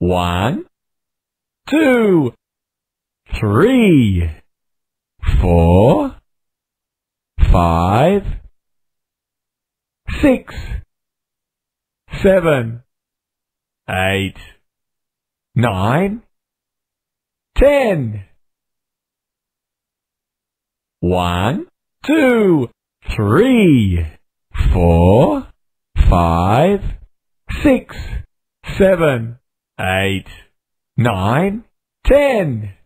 One, two, three, four, five, six, seven, eight, nine, ten. One, two, three, four, five, six, seven, eight, nine, ten.